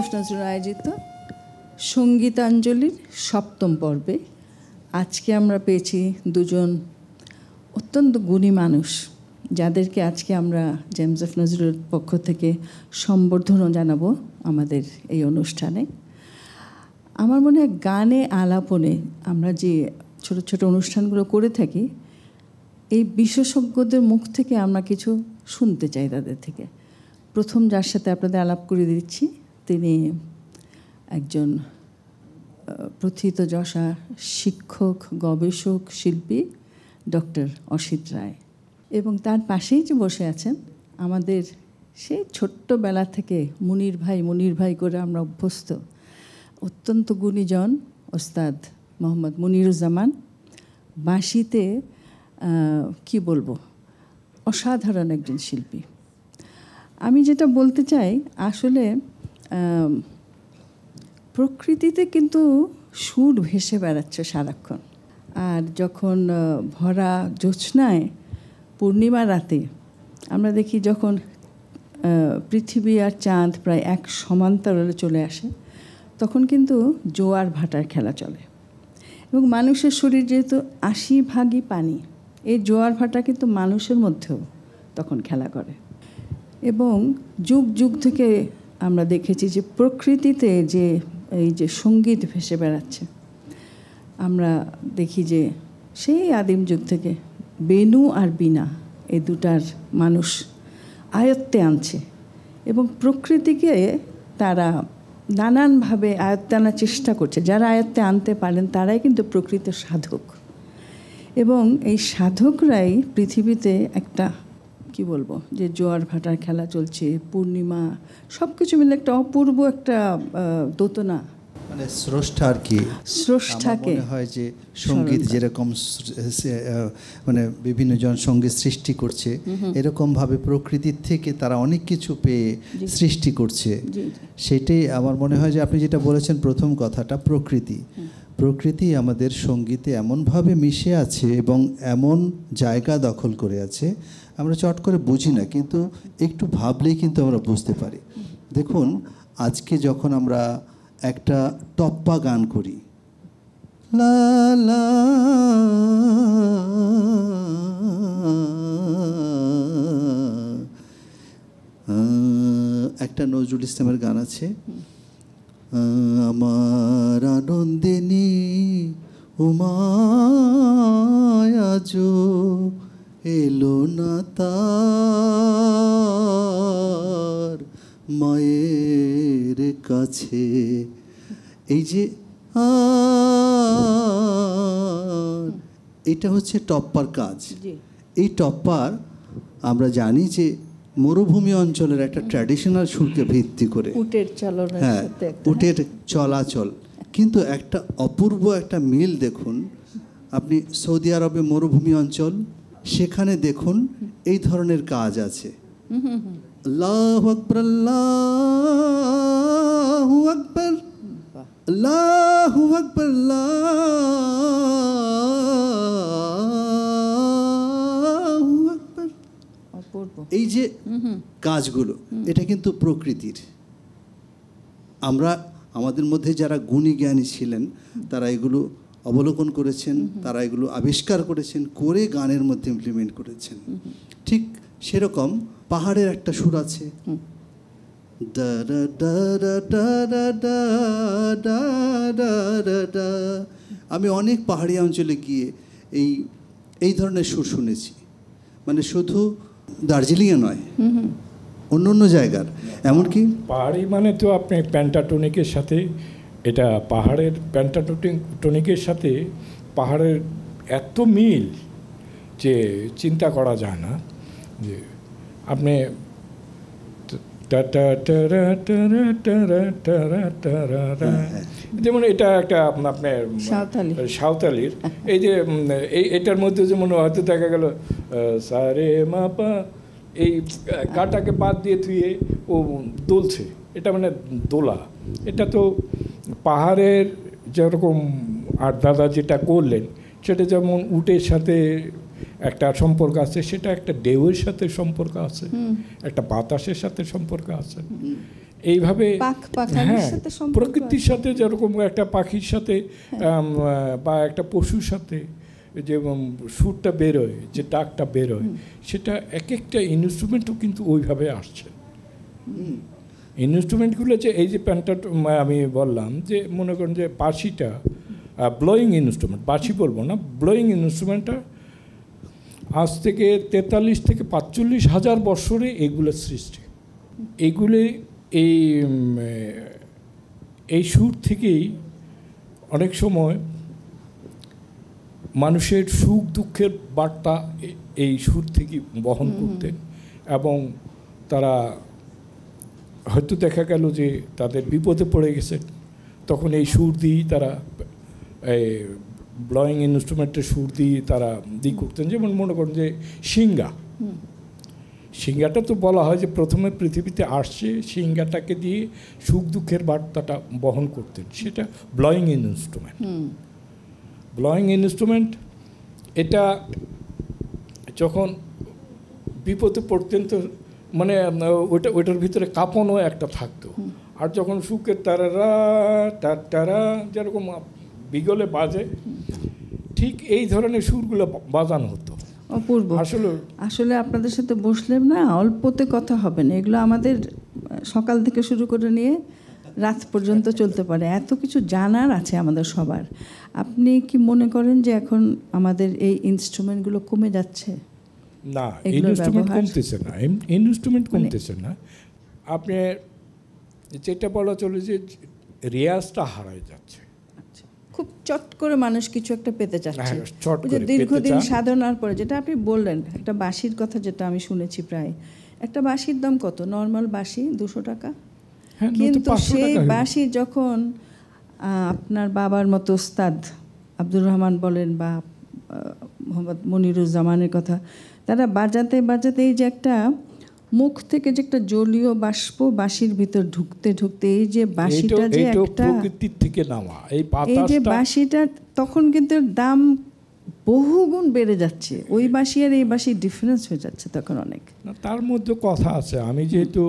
Of Nazrul আয়োজিত সঙ্গীতাঞ্জলির সপ্তম পর্বে আজকে আমরা পেয়েছি দুজন অত্যন্ত গুণী মানুষ যাদেরকে আজকে আমরা জেমস অফ নজরুলের পক্ষ থেকে সম্বর্ধনা জানাবো আমাদের এই অনুষ্ঠানে আমার মনে হয় গানে আলাপনে আমরা যে ছোট ছোট অনুষ্ঠানগুলো করে থাকি এই বিশেষজ্ঞদের মুখ থেকে আমরা কিছু শুনতে চাই তাদের থেকে প্রথম যার সাথে আপনাদের আলাপ করে দিচ্ছি তিনি একজন প্রথিতযশা শিক্ষক গবেষক শিল্পী ডক্টর অসিত রায় এবং তার পাশেই যে বসে আছেন আমাদের সেই ছোট্টবেলা থেকে মুনির ভাই মুনির ভাই করে আমরা অভ্যস্ত অত্যন্ত গুণীজন ওস্তাদ মোহাম্মদ মুনিরুজ্জামান বাঁশিতে কি বলবো অসাধারণ একজন শিল্পী আমি যেটা বলতে চাই আসলে প্রকৃতিতে কিন্তু সুর ভেসে বেড়াচ্ছে সারাক্ষণ আর যখন ভরা জোছনায় পূর্ণিমা রাতে আমরা দেখি যখন পৃথিবী আর চাঁদ প্রায় এক সমান্তরালে চলে আসে তখন কিন্তু জোয়ার ভাটার খেলা চলে এবং মানুষের শরীর যেহেতু আশি ভাগই পানি এই জোয়ার ভাটা কিন্তু মানুষের মধ্যেও তখন খেলা করে এবং যুগ যুগ থেকে আমরা দেখেছি যে প্রকৃতিতে যে এই যে সঙ্গীত ভেসে বেড়াচ্ছে আমরা দেখি যে সেই আদিম যুগ থেকে বেনু আর বিনা এই দুটার মানুষ আয়ত্তে আনছে এবং প্রকৃতিকে তারা নানানভাবে আয়ত্তে আনার চেষ্টা করছে যারা আয়ত্তে আনতে পারেন তারাই কিন্তু প্রকৃত সাধক এবং এই সাধকরাই পৃথিবীতে একটা কি বলবো যে জোয়ার ভাটার খেলা চলছে পূর্ণিমা সব কিছু মিলে একটা অপূর্ব একটা দোতনা মানে স্রষ্টা আর কি স্রষ্টাকে হয় যে সঙ্গীত যেরকম মানে বিভিন্ন জন সঙ্গীত সৃষ্টি করছে এরকম ভাবে প্রকৃতির থেকে তারা অনেক কিছু পেয়ে সৃষ্টি করছে সেটাই আমার মনে হয় যে আপনি যেটা বলেছেন প্রথম কথাটা প্রকৃতি প্রকৃতি আমাদের সঙ্গীতে এমনভাবে মিশে আছে এবং এমন জায়গা দখল করে আছে আমরা চট করে বুঝি না কিন্তু একটু ভাবলেই কিন্তু আমরা বুঝতে পারি দেখুন আজকে যখন আমরা একটা টপ্পা গান করি লা লা একটা নজরুল ইসলামের গান আছে আমার আনন্দিনী উমায়াজ এলো না তার মায়ের কাছে এই যে এটা হচ্ছে টপ্পার কাজ এই টপ্পার আমরা জানি যে মরুভূমি অঞ্চলের একটা ট্র্যাডিশনাল সুরকে ভিত্তি করে উটের চলনের হ্যাঁ উটের চলাচল কিন্তু একটা অপূর্ব একটা মিল দেখুন আপনি সৌদি আরবে মরুভূমি অঞ্চল সেখানে দেখুন এই ধরনের কাজ আছে এই যে কাজগুলো এটা কিন্তু প্রকৃতির আমরা আমাদের মধ্যে যারা গুণী জ্ঞানী ছিলেন তারা এগুলো অবলোকন করেছেন তারা এগুলো আবিষ্কার করেছেন করে গানের মধ্যে ইমপ্লিমেন্ট করেছেন ঠিক সেরকম পাহাড়ের একটা সুর আছে আমি অনেক পাহাড়ি অঞ্চলে গিয়ে এই এই ধরনের সুর শুনেছি মানে শুধু দার্জিলিংয়ে নয় অন্য অন্য জায়গার এমনকি পাহাড়ি মানে তো আপনি প্যান্টাটোনিকের সাথে এটা পাহাড়ের প্যান্টাটোনিকের সাথে পাহাড়ের এত মিল যে চিন্তা করা যায় না যে আপনি যেমন এটা একটা আপনার সাঁওতালির এই যে এই এটার মধ্যে যেমন হয়তো দেখা গেল সারে মাপা এই কাটাকে বাদ দিয়ে ধুয়ে ও দুলছে এটা মানে দোলা এটা তো পাহাড়ের যেরকম আর দাদা যেটা করলেন সেটা যেমন উটের সাথে একটা সম্পর্ক আছে সেটা একটা ঢেউয়ের সাথে সম্পর্ক আছে একটা বাতাসের সাথে সম্পর্ক আছে এইভাবে হ্যাঁ প্রকৃতির সাথে যেরকম একটা পাখির সাথে হ্যাঁ। বা একটা পশুর সাথে যে সুরটা বেরোয় যে ডাকটা বেরোয় সেটা এক একটা ইনস্ট্রুমেন্টও কিন্তু ওইভাবে আসছে ইনস্ট্রুমেন্টগুলো হচ্ছে এই যে প্যান্টটা আমি বললাম যে মনে করেন যে পার্সিটা ব্লোয়িং ইনস্ট্রুমেন্ট বাঁশি বলবো না ব্লোয়িং ইনস্ট্রুমেন্টটা আজ থেকে তেতাল্লিশ থেকে পাঁচচল্লিশ হাজার বছরে এগুলোর সৃষ্টি এগুলি এই এই সুর থেকেই অনেক সময় মানুষের সুখ দুঃখের বার্তা এই সুর থেকে বহন করতে এবং তারা হয়তো দেখা গেল যে তাদের বিপদে পড়ে গেছে তখন এই সুর দিয়েই তারা ব্লয়িং ইনস্ট্রুমেন্টের সুর দিয়ে তারা দি করতেন যেমন মনে করেন যে সিঙ্গা সিঙ্গাটা তো বলা হয় যে প্রথমে পৃথিবীতে আসছে সিঙ্গাটাকে দিয়ে সুখ দুঃখের বার্তাটা বহন করতেন সেটা ব্লয়িং ইনস্ট্রুমেন্ট ব্লয়িং ইনস্ট্রুমেন্ট এটা যখন বিপদে পড়তেন তো মানে ওইটা ওইটার ভিতরে কাঁপনও একটা থাকতো আর যখন সুখে তারারা তার তারা যেরকম বিগলে বাজে ঠিক এই ধরনের সুরগুলো বাজানো হতো অপূর্ব আসলে আসলে আপনাদের সাথে বসলেন না অল্পতে কথা হবে না এগুলো আমাদের সকাল থেকে শুরু করে নিয়ে রাত পর্যন্ত চলতে পারে এত কিছু জানার আছে আমাদের সবার আপনি কি মনে করেন যে এখন আমাদের এই ইনস্ট্রুমেন্টগুলো কমে যাচ্ছে না ইনভেস্টমেন্ট কমতেছে না ইনভেস্টমেন্ট মানে কমতেছে না আপনি যেটা বলা চলে যে রেয়াজটা হারাই যাচ্ছে আচ্ছা, খুব চট করে মানুষ কিছু একটা পেতে চাচ্ছে হ্যাঁ, দীর্ঘদিন সাধনার পরে যেটা আপনি বললেন একটা বাসির কথা যেটা আমি শুনেছি প্রায় একটা বাসির দাম কত নর্মাল বাসি দুশো টাকা হ্যাঁ, কিন্তু সেই বাসি যখন আপনার বাবার মতো ওস্তাদ আব্দুর রহমান বলেন বা মোহাম্মদ মনিরুজ্জামানের কথা তারা বাজাতে বাজাতে এই যে একটা মুখ থেকে যে একটা জলীয় বাষ্প বাঁশির ভিতর ঢুকতে ঢুকতে এই যে বাঁশিটা যে একটা প্রকৃতির থেকে নামা এই এই যে বাঁশিটা তখন কিন্তু দাম বহুগুণ বেড়ে যাচ্ছে ওই বাঁশি আর এই বাঁশি ডিফারেন্স হয়ে যাচ্ছে তখন অনেক তার মধ্যে কথা আছে আমি যেহেতু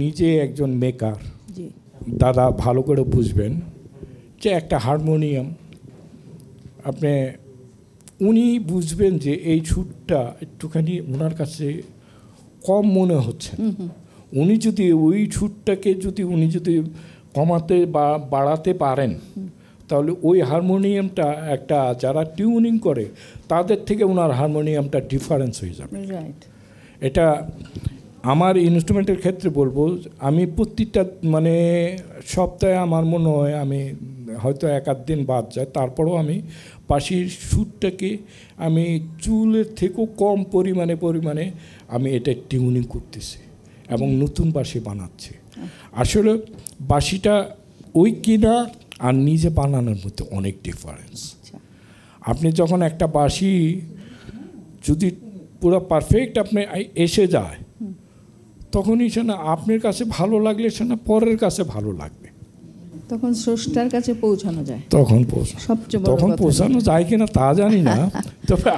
নিজে একজন মেকার দাদা ভালো করে বুঝবেন যে একটা হারমোনিয়াম আপনি উনি বুঝবেন যে এই ছুটটা একটুখানি ওনার কাছে কম মনে হচ্ছে উনি যদি ওই ছুটটাকে যদি উনি যদি কমাতে বা বাড়াতে পারেন তাহলে ওই হারমোনিয়ামটা একটা যারা টিউনিং করে তাদের থেকে ওনার হারমোনিয়ামটা ডিফারেন্স হয়ে যাবে এটা আমার ইনস্ট্রুমেন্টের ক্ষেত্রে বলবো আমি প্রত্যেকটা মানে সপ্তাহে আমার মনে হয় আমি হয়তো এক আধ দিন বাদ যায় তারপরেও আমি পাশের সুরটাকে আমি চুলের থেকেও কম পরিমাণে পরিমাণে আমি এটা টিউনিং করতেছি এবং নতুন বাসি বানাচ্ছে আচ্ছা। আসলে বাঁশিটা ওই কিনা আর নিজে বানানোর মধ্যে অনেক ডিফারেন্স আচ্ছা। আপনি যখন একটা বাঁশি যদি পুরো পারফেক্ট আপনি এসে যায় তখনই সে না আপনার কাছে ভালো লাগলে সে না পরের কাছে ভালো লাগবে তখন স্রষ্টার কাছে পৌঁছানো যায় তখন সবচেয়ে তখন পৌঁছানো যায় কিনা তা জানি না তবে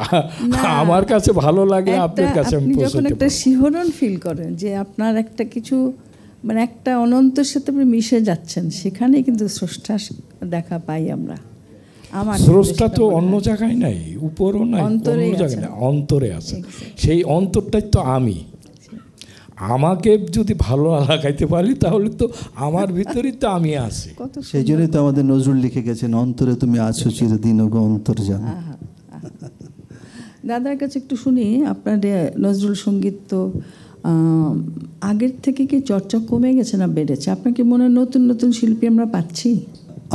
আমার কাছে ভালো লাগে আপনার কাছে আমি যখন একটা শিহরণ ফিল করেন যে আপনার একটা কিছু মানে একটা অনন্তের সাথে আপনি মিশে যাচ্ছেন সেখানে কিন্তু স্রষ্টা দেখা পাই আমরা আমার স্রষ্টা তো অন্য জায়গায় নাই উপরও নাই অন্য জায়গায় অন্তরে আছে সেই অন্তরটাই তো আমি আমাকে যদি ভালো লাগাইতে পারি তাহলে তো আমার ভিতরেই তো আমি আছি সেই জন্যই তো আমাদের নজরুল লিখে গেছেন অন্তরে তুমি আছো চিরদিন অন্তর জানো দাদার কাছে একটু শুনি আপনার নজরুল সঙ্গীত তো আগের থেকে কি চর্চা কমে গেছে না বেড়েছে আপনার কি মনে হয় নতুন নতুন শিল্পী আমরা পাচ্ছি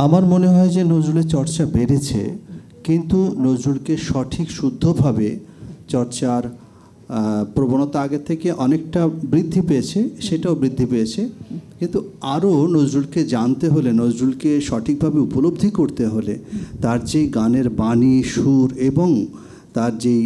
আমার মনে হয় যে নজরুলের চর্চা বেড়েছে কিন্তু নজরুলকে সঠিক শুদ্ধভাবে চর্চার প্রবণতা আগে থেকে অনেকটা বৃদ্ধি পেয়েছে সেটাও বৃদ্ধি পেয়েছে কিন্তু আরও নজরুলকে জানতে হলে নজরুলকে সঠিকভাবে উপলব্ধি করতে হলে তার যে গানের বাণী সুর এবং তার যেই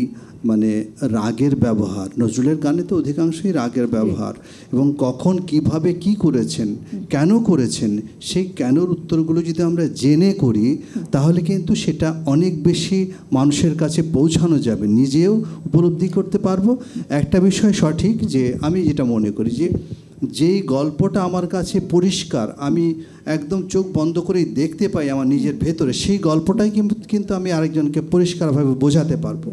মানে রাগের ব্যবহার নজরুলের গানে তো অধিকাংশই রাগের ব্যবহার এবং কখন কিভাবে কি করেছেন কেন করেছেন সেই কেনর উত্তরগুলো যদি আমরা জেনে করি তাহলে কিন্তু সেটা অনেক বেশি মানুষের কাছে পৌঁছানো যাবে নিজেও উপলব্ধি করতে পারবো একটা বিষয় সঠিক যে আমি যেটা মনে করি যে যেই গল্পটা আমার কাছে পরিষ্কার আমি একদম চোখ বন্ধ করেই দেখতে পাই আমার নিজের ভেতরে সেই গল্পটাই কিন্তু আমি আরেকজনকে পরিষ্কারভাবে বোঝাতে পারবো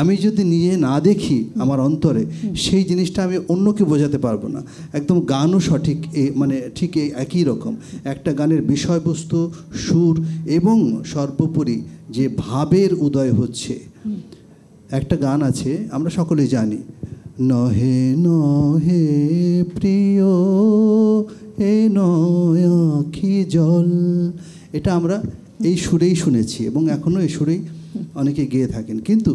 আমি যদি নিজে না দেখি আমার অন্তরে সেই জিনিসটা আমি অন্যকে বোঝাতে পারবো না একদম গানও সঠিক এ মানে ঠিক একই রকম একটা গানের বিষয়বস্তু সুর এবং সর্বোপরি যে ভাবের উদয় হচ্ছে একটা গান আছে আমরা সকলেই জানি নহে নহে প্রিয় এ নয়াখি জল এটা আমরা এই সুরেই শুনেছি এবং এখনও এই সুরেই অনেকে গেয়ে থাকেন কিন্তু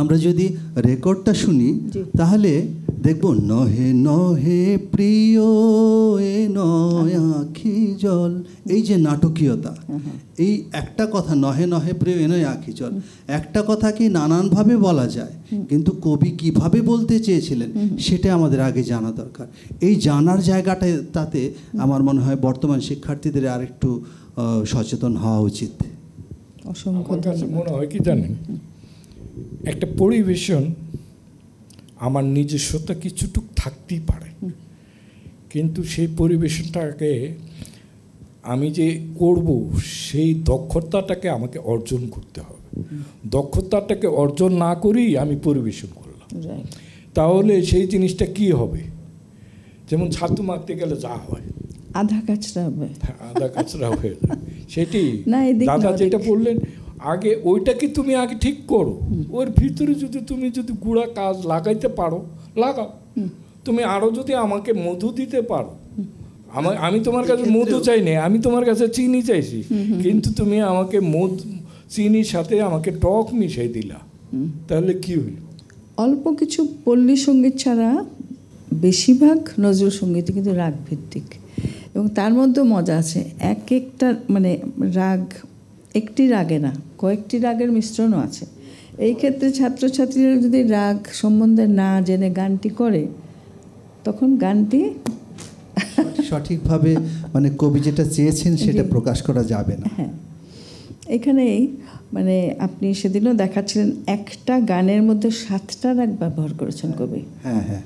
আমরা যদি রেকর্ডটা শুনি তাহলে দেখব নহে নহে প্রিয় এ নয় আখি জল এই যে নাটকীয়তা এই একটা কথা নহে নহে প্রিয় এ নয় আখি জল একটা কথা কি নানানভাবে বলা যায় কিন্তু কবি কিভাবে বলতে চেয়েছিলেন সেটা আমাদের আগে জানা দরকার এই জানার জায়গাটা তাতে আমার মনে হয় বর্তমান শিক্ষার্থীদের আরেকটু সচেতন হওয়া উচিত অসংখ্য মনে হয় কি জানেন একটা পরিবেশন আমার নিজস্বতা কিছুটুক থাকতেই পারে কিন্তু সেই পরিবেশনটাকে আমি যে করব সেই দক্ষতাটাকে আমাকে অর্জন করতে হবে দক্ষতাটাকে অর্জন না করেই আমি পরিবেশন করলাম তাহলে সেই জিনিসটা কি হবে যেমন ছাতু মারতে গেলে যা হয় আধা কাছরা হবে হ্যাঁ, আধা কাছরা হয়ে সেটি দাদা যেটা বললেন আগে ওইটাকে তুমি আগে ঠিক করো ওর ভিতরে যদি তুমি যদি গুঁড়া কাজ লাগাইতে পারো লাগাও তুমি আরও যদি আমাকে মধু দিতে পারো আমার আমি তোমার কাছে মধু চাইনি আমি তোমার কাছে চিনি চাইছি কিন্তু তুমি আমাকে মধু চিনির সাথে আমাকে টক মিশাই দিলা তাহলে কি হইল অল্প কিছু পল্লী সঙ্গীত ছাড়া বেশিরভাগ নজরুল সঙ্গীত কিন্তু রাগ ভিত্তিক এবং তার মধ্যেও মজা আছে এক একটা মানে রাগ একটি রাগে না কয়েকটি রাগের মিশ্রণও আছে এই ক্ষেত্রে ছাত্রছাত্রীরা যদি রাগ সম্বন্ধে না জেনে গানটি করে তখন গানটি সঠিকভাবে মানে কবি যেটা চেয়েছেন সেটা প্রকাশ করা যাবে না হ্যাঁ এখানেই মানে আপনি সেদিনও দেখাচ্ছিলেন একটা গানের মধ্যে সাতটা রাগ ব্যবহার করেছেন কবি হ্যাঁ হ্যাঁ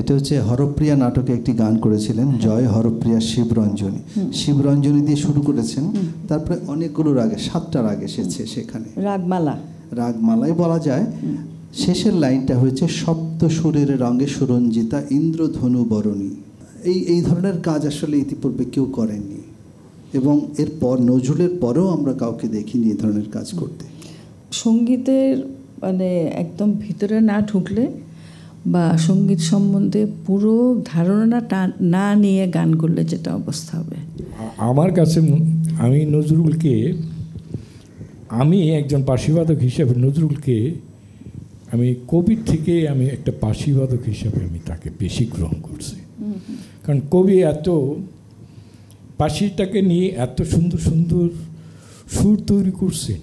এটা হচ্ছে হরপ্রিয়া নাটকে একটি গান করেছিলেন হ্যাঁ। জয় হরপ্রিয়া শিবরঞ্জনী শিবরঞ্জনী দিয়ে শুরু করেছেন তারপরে অনেকগুলো রাগে সাতটা রাগ এসেছে সেখানে রাগমালা রাগমালাই বলা যায় শেষের লাইনটা হয়েছে সপ্ত সুরের রঙে সুরঞ্জিতা ইন্দ্রধনু বরণী এই এই ধরনের কাজ আসলে ইতিপূর্বে কেউ করেননি এবং এরপর নজরুলের পরেও আমরা কাউকে দেখিনি এই ধরনের কাজ করতে সঙ্গীতের মানে একদম ভিতরে না ঢুকলে বা সঙ্গীত সম্বন্ধে পুরো ধারণাটা না নিয়ে গান করলে যেটা অবস্থা হবে আমার কাছে আমি নজরুলকে আমি একজন পাশিবাদক হিসাবে নজরুলকে আমি কবির থেকে আমি একটা পাশিবাদক হিসাবে আমি তাকে বেশি গ্রহণ করছি কারণ কবি এত পাশিটাকে নিয়ে এত সুন্দর সুন্দর সুর তৈরি করছেন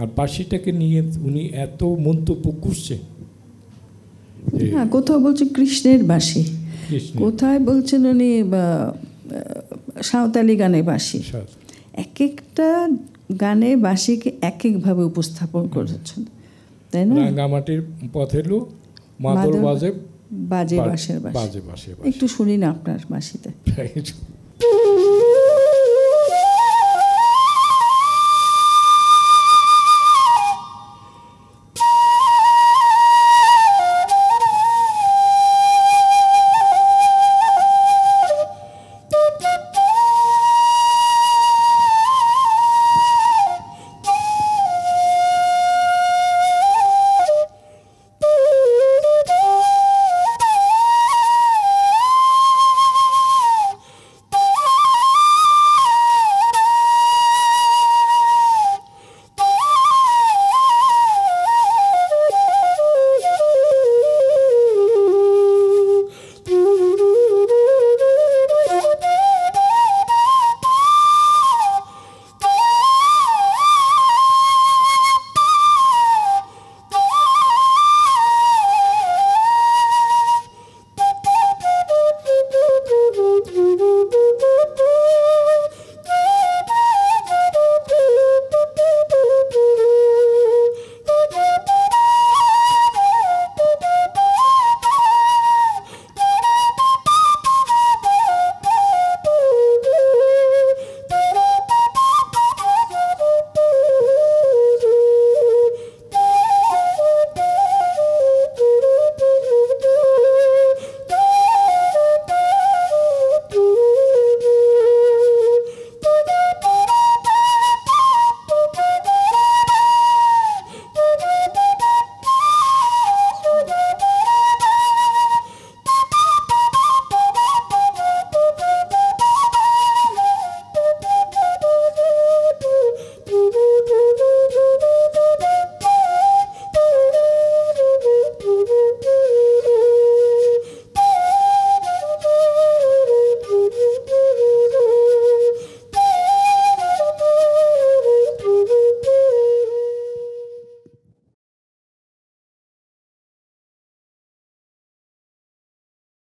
আর পাশিটাকে নিয়ে উনি এত মন্তব্য করছেন হ্যাঁ কোথাও বলছে কৃষ্ণের বাসি কোথায় বলছেন উনি সাঁওতালি গানে বাসি এক একটা গানে বাসিকে এক একভাবে উপস্থাপন করেছেন তাই না রাঙামাটির পথের লোক মাদল বাজে বাজে বাসের বাসে একটু শুনি না আপনার বাসিতে